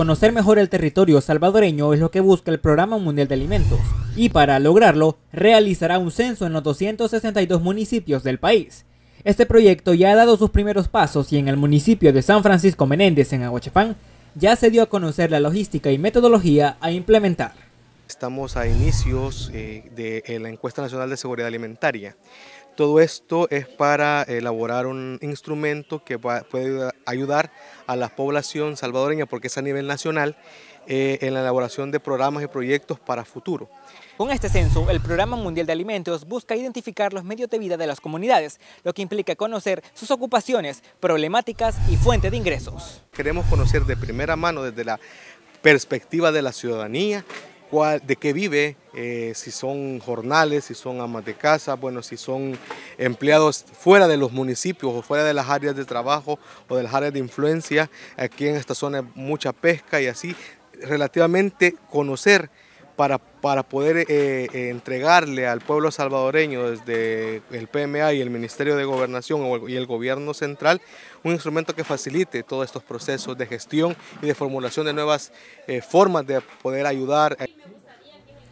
Conocer mejor el territorio salvadoreño es lo que busca el Programa Mundial de Alimentos y para lograrlo realizará un censo en los 262 municipios del país. Este proyecto ya ha dado sus primeros pasos y en el municipio de San Francisco Menéndez en Aguachapán ya se dio a conocer la logística y metodología a implementar. Estamos a inicios eh, de la encuesta nacional de seguridad alimentaria. Todo esto es para elaborar un instrumento que puede ayudar a la población salvadoreña, porque es a nivel nacional, eh, en la elaboración de programas y proyectos para futuro. Con este censo, el Programa Mundial de Alimentos busca identificar los medios de vida de las comunidades, lo que implica conocer sus ocupaciones, problemáticas y fuente de ingresos. Queremos conocer de primera mano, desde la perspectiva de la ciudadanía, de qué vive, eh, si son jornales, si son amas de casa, bueno, si son empleados fuera de los municipios o fuera de las áreas de trabajo o de las áreas de influencia. Aquí en esta zona hay mucha pesca y así, relativamente conocer para, poder eh, eh, entregarle al pueblo salvadoreño desde el PMA y el Ministerio de Gobernación y el Gobierno Central un instrumento que facilite todos estos procesos de gestión y de formulación de nuevas eh, formas de poder ayudar.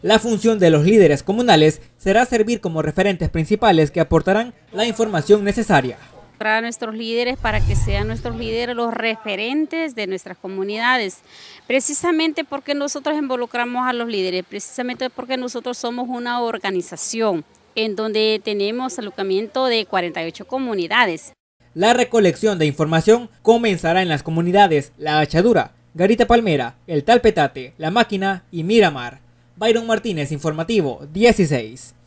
La función de los líderes comunales será servir como referentes principales que aportarán la información necesaria a nuestros líderes para que sean nuestros líderes los referentes de nuestras comunidades. Precisamente porque nosotros involucramos a los líderes, precisamente porque nosotros somos una organización en donde tenemos alocamiento de 48 comunidades. La recolección de información comenzará en las comunidades La Hachadura, Garita Palmera, El Talpetate, La Máquina y Miramar. Byron Martínez, Informativo 16.